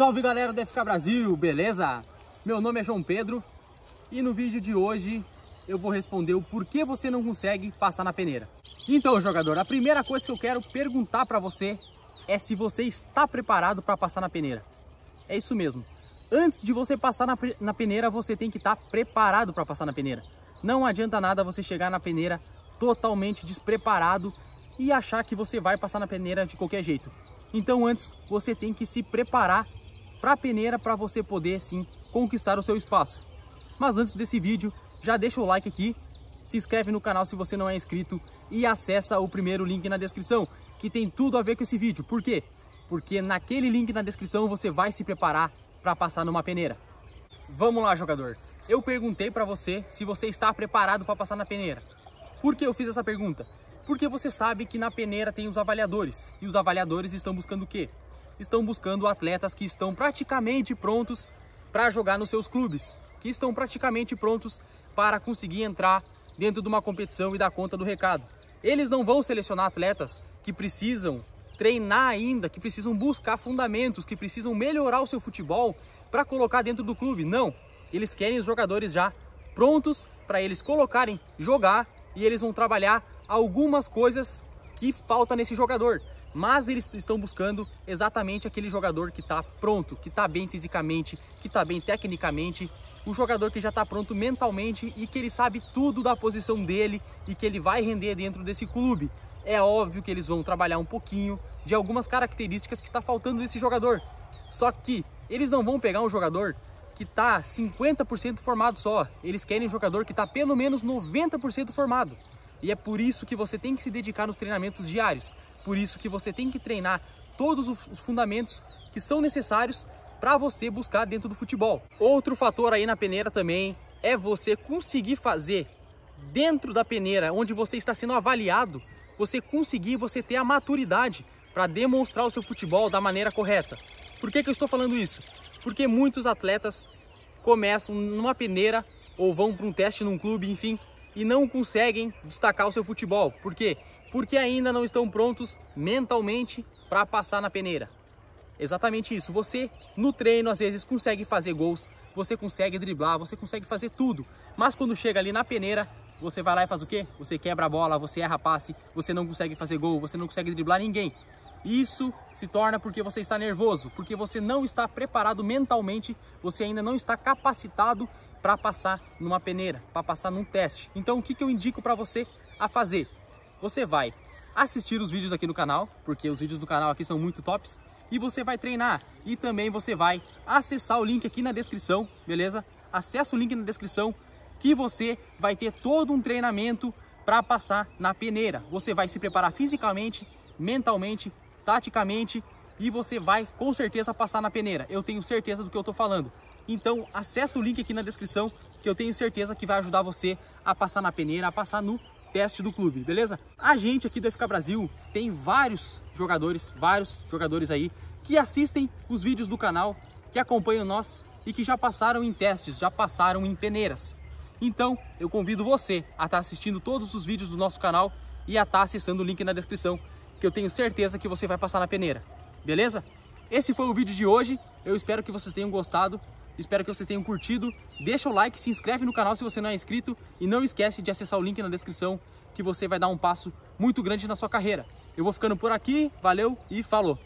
Salve galera do FK Brasil, beleza? Meu nome é João Pedro e no vídeo de hoje eu vou responder o porquê você não consegue passar na peneira. Então jogador, a primeira coisa que eu quero perguntar para você é se você está preparado para passar na peneira. É isso mesmo. Antes de você passar na, na peneira, você tem que estar tá preparado para passar na peneira. Não adianta nada você chegar na peneira totalmente despreparado e achar que você vai passar na peneira de qualquer jeito. Então antes você tem que se preparar para a peneira para você poder sim conquistar o seu espaço. Mas antes desse vídeo, já deixa o like aqui, se inscreve no canal se você não é inscrito e acessa o primeiro link na descrição, que tem tudo a ver com esse vídeo. Por quê? Porque naquele link na descrição você vai se preparar para passar numa peneira. Vamos lá, jogador. Eu perguntei para você se você está preparado para passar na peneira. Por que eu fiz essa pergunta? Porque você sabe que na peneira tem os avaliadores. E os avaliadores estão buscando o quê? Estão buscando atletas que estão praticamente prontos para jogar nos seus clubes, que estão praticamente prontos para conseguir entrar dentro de uma competição e dar conta do recado. Eles não vão selecionar atletas que precisam treinar ainda, que precisam buscar fundamentos, que precisam melhorar o seu futebol para colocar dentro do clube. Não, eles querem os jogadores já prontos para eles colocarem, jogar e eles vão trabalhar algumas coisas que falta nesse jogador. Mas eles estão buscando exatamente aquele jogador que está pronto, que está bem fisicamente, que está bem tecnicamente, o jogador que já está pronto mentalmente e que ele sabe tudo da posição dele e que ele vai render dentro desse clube. É óbvio que eles vão trabalhar um pouquinho de algumas características que está faltando nesse jogador. Só que eles não vão pegar um jogador que está 50% formado só. Eles querem um jogador que está pelo menos 90% formado. E é por isso que você tem que se dedicar nos treinamentos diários. Por isso que você tem que treinar todos os fundamentos que são necessários para você buscar dentro do futebol. Outro fator aí na peneira também é você conseguir fazer dentro da peneira, onde você está sendo avaliado, você conseguir, você ter a maturidade para demonstrar o seu futebol da maneira correta. Por que, que eu estou falando isso? Porque muitos atletas começam numa peneira ou vão para um teste num clube, enfim, e não conseguem destacar o seu futebol. Por quê? Porque ainda não estão prontos mentalmente para passar na peneira. Exatamente isso. Você no treino às vezes consegue fazer gols, você consegue driblar, você consegue fazer tudo, mas quando chega ali na peneira, você vai lá e faz o quê? Você quebra a bola, você erra passe, você não consegue fazer gol, você não consegue driblar ninguém. Isso se torna porque você está nervoso, porque você não está preparado mentalmente, você ainda não está capacitado para passar numa peneira, para passar num teste. Então, o que, que eu indico para você a fazer? Você vai assistir os vídeos aqui no canal, porque os vídeos do canal aqui são muito tops, e você vai treinar. E também você vai acessar o link aqui na descrição, beleza? Acesse o link na descrição que você vai ter todo um treinamento para passar na peneira. Você vai se preparar fisicamente, mentalmente taticamente e você vai com certeza passar na peneira. Eu tenho certeza do que eu estou falando. Então acessa o link aqui na descrição que eu tenho certeza que vai ajudar você a passar na peneira, a passar no teste do clube, beleza? A gente aqui do FK Brasil tem vários jogadores, vários jogadores aí que assistem os vídeos do canal, que acompanham nós e que já passaram em testes, já passaram em peneiras. Então, eu convido você a estar tá assistindo todos os vídeos do nosso canal e a estar tá acessando o link na descrição que eu tenho certeza que você vai passar na peneira, beleza? Esse foi o vídeo de hoje, eu espero que vocês tenham gostado, espero que vocês tenham curtido, deixa o like, se inscreve no canal se você não é inscrito e não esquece de acessar o link na descrição que você vai dar um passo muito grande na sua carreira. Eu vou ficando por aqui, valeu e falou!